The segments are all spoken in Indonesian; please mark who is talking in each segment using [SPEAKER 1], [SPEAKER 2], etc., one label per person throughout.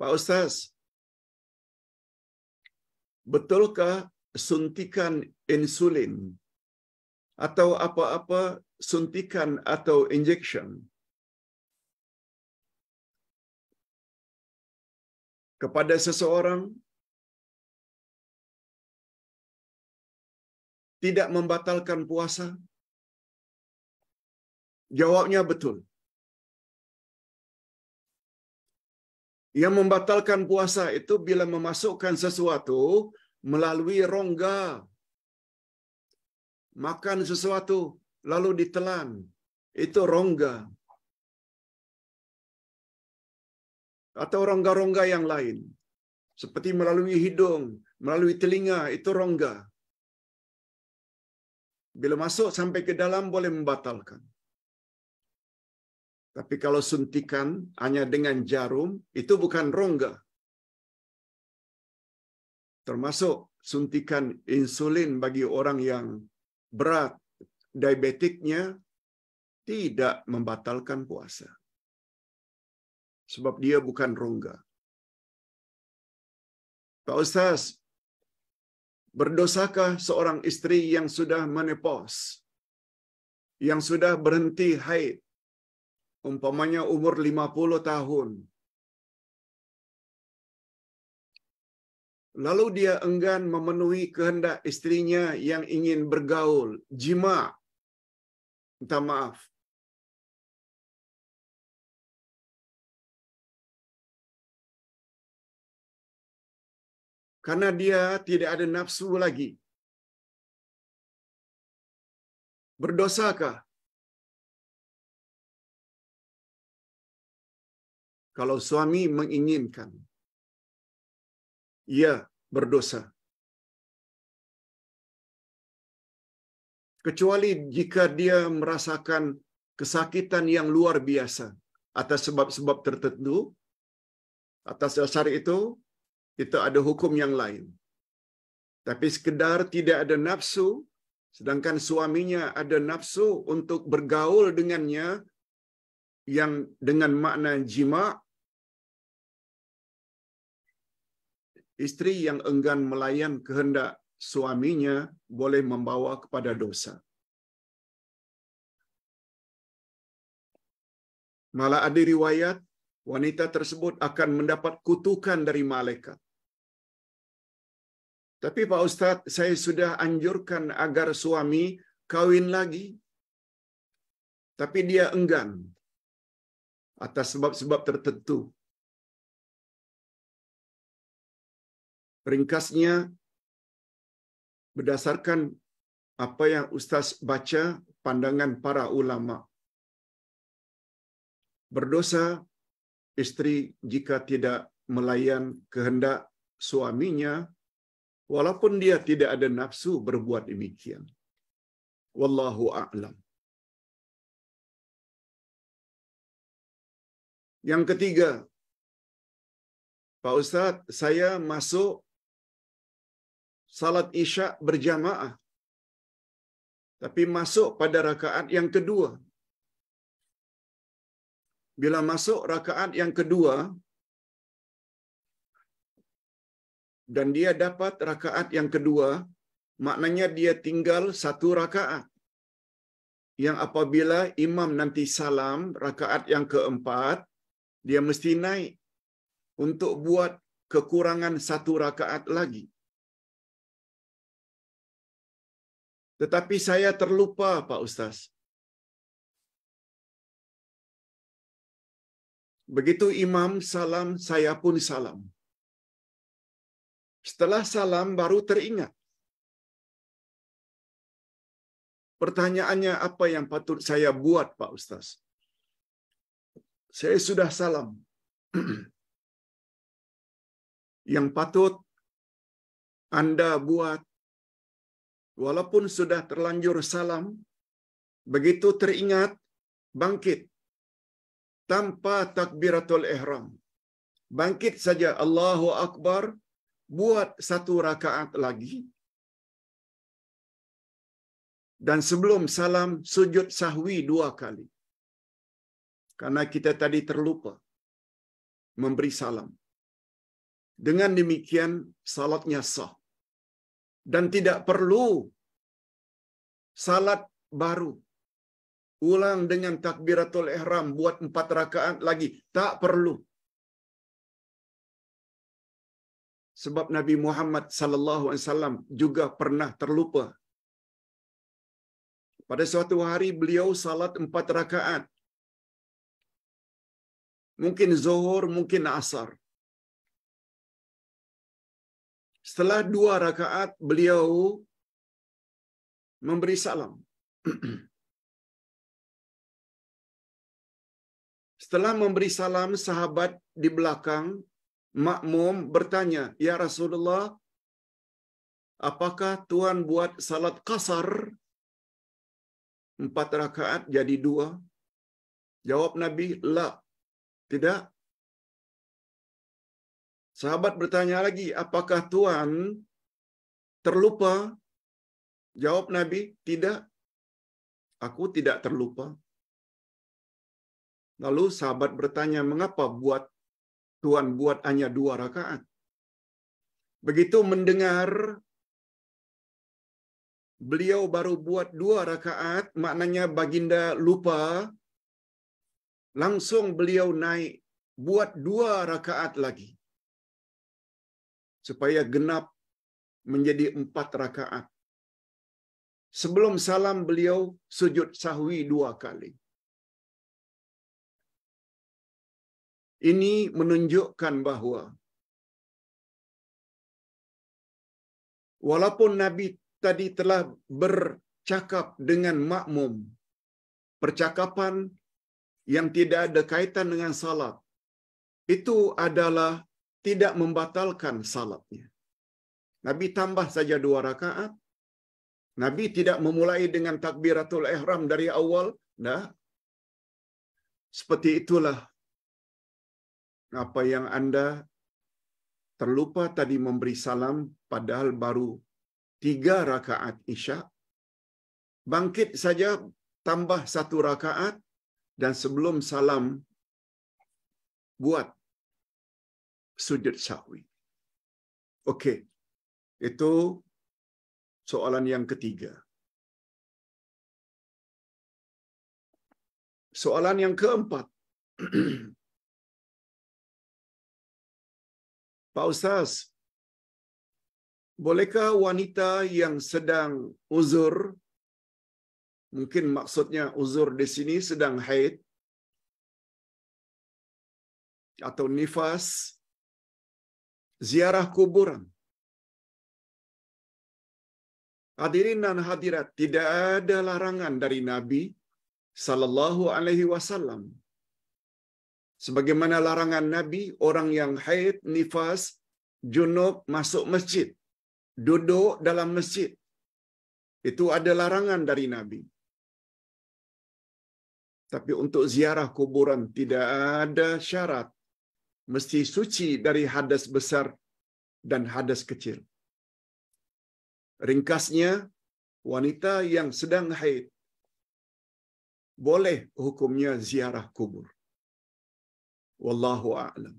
[SPEAKER 1] Pak Ustaz, betulkah suntikan insulin atau apa-apa suntikan atau injection
[SPEAKER 2] kepada seseorang tidak membatalkan puasa?
[SPEAKER 1] Jawabnya betul. Yang membatalkan puasa itu bila memasukkan sesuatu melalui rongga. Makan sesuatu lalu ditelan. Itu rongga. Atau rongga-rongga yang lain. Seperti melalui hidung, melalui telinga, itu rongga. Bila masuk sampai ke dalam boleh membatalkan. Tapi kalau suntikan hanya dengan jarum, itu bukan rongga. Termasuk suntikan insulin bagi orang yang berat, diabetiknya, tidak membatalkan puasa. Sebab dia bukan rongga. Pak Ustaz, berdosakah seorang istri yang sudah menepos, yang sudah berhenti haid, umpamanya umur 50 tahun. Lalu dia enggan
[SPEAKER 2] memenuhi kehendak istrinya yang ingin bergaul, jima. Minta maaf. Karena dia tidak ada nafsu lagi. Berdosakah kalau suami menginginkan ia berdosa.
[SPEAKER 1] Kecuali jika dia merasakan kesakitan yang luar biasa atas sebab-sebab tertentu, atas dasar itu, itu ada hukum yang lain. Tapi sekedar tidak ada nafsu, sedangkan suaminya ada nafsu untuk bergaul dengannya yang dengan makna jima istri yang enggan melayan kehendak suaminya boleh membawa kepada dosa. Malah ada riwayat wanita tersebut akan mendapat kutukan dari malaikat. Tapi Pak Ustadz, saya sudah anjurkan agar suami kawin lagi. Tapi dia enggan atas sebab-sebab tertentu. Ringkasnya, berdasarkan apa yang Ustaz baca, pandangan para ulama. Berdosa istri jika tidak melayan kehendak suaminya, walaupun dia tidak ada nafsu berbuat demikian. Wallahu a'lam.
[SPEAKER 2] Yang ketiga,
[SPEAKER 1] Pak Ustadz, saya masuk salat Isya berjamaah. Tapi masuk pada rakaat yang kedua. Bila masuk rakaat yang kedua dan dia dapat rakaat yang kedua, maknanya dia tinggal satu rakaat. Yang apabila imam nanti salam rakaat yang keempat, dia mesti naik untuk buat kekurangan satu rakaat lagi. Tetapi saya terlupa Pak Ustaz.
[SPEAKER 2] Begitu imam salam, saya pun salam. Setelah salam baru teringat.
[SPEAKER 1] Pertanyaannya apa yang patut saya buat Pak Ustaz? Saya sudah salam. yang patut Anda buat walaupun sudah terlanjur salam, begitu teringat bangkit tanpa takbiratul ihram. Bangkit saja Allahu Akbar, buat satu rakaat lagi. Dan sebelum salam sujud sahwi dua kali. Karena kita tadi terlupa memberi salam. Dengan demikian salatnya sah dan tidak perlu salat baru. Ulang dengan takbiratul ihram buat empat rakaat lagi. Tak perlu. Sebab Nabi Muhammad SAW alaihi wasallam juga pernah terlupa. Pada suatu hari beliau salat empat rakaat. Mungkin zuhur, mungkin
[SPEAKER 2] asar. Setelah dua rakaat beliau memberi salam. Setelah memberi salam, sahabat di
[SPEAKER 1] belakang makmum bertanya, "Ya Rasulullah, apakah Tuhan buat salat kasar empat rakaat jadi dua?" Jawab Nabi, "La." Tidak. Sahabat bertanya lagi, apakah Tuhan terlupa? Jawab Nabi, tidak. Aku tidak terlupa. Lalu sahabat bertanya, mengapa buat Tuhan buat hanya dua rakaat? Begitu mendengar beliau baru buat dua rakaat, maknanya baginda lupa. Langsung beliau naik buat dua rakaat lagi supaya genap menjadi empat rakaat. Sebelum salam beliau sujud sahwi
[SPEAKER 2] dua kali. Ini
[SPEAKER 1] menunjukkan bahwa walaupun Nabi tadi telah bercakap dengan makmum, percakapan yang tidak ada kaitan dengan salat itu adalah tidak membatalkan salatnya. Nabi tambah saja dua rakaat. Nabi tidak memulai dengan takbiratul ihram dari awal. Nah, seperti itulah apa yang Anda terlupa tadi memberi salam padahal baru tiga rakaat isya. Bangkit saja tambah satu rakaat dan sebelum salam buat sujud sahwi. Oke, itu
[SPEAKER 2] soalan yang ketiga. Soalan yang keempat.
[SPEAKER 1] Pak Ustaz, bolehkah wanita yang sedang uzur, mungkin maksudnya uzur di sini sedang haid, atau nifas, ziarah kuburan. Hadirin dan hadirat, tidak ada larangan dari Nabi sallallahu alaihi wasallam. Sebagaimana larangan Nabi, orang yang haid, nifas, junub masuk masjid, duduk dalam masjid. Itu ada larangan dari Nabi. Tapi untuk ziarah kuburan tidak ada syarat mesti suci dari hadas besar dan hadas kecil. Ringkasnya, wanita yang sedang haid boleh hukumnya ziarah kubur. Wallahu a'lam.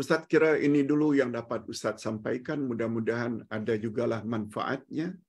[SPEAKER 1] Ustaz kira ini dulu yang dapat Ustaz sampaikan. Mudah-mudahan ada jugalah manfaatnya.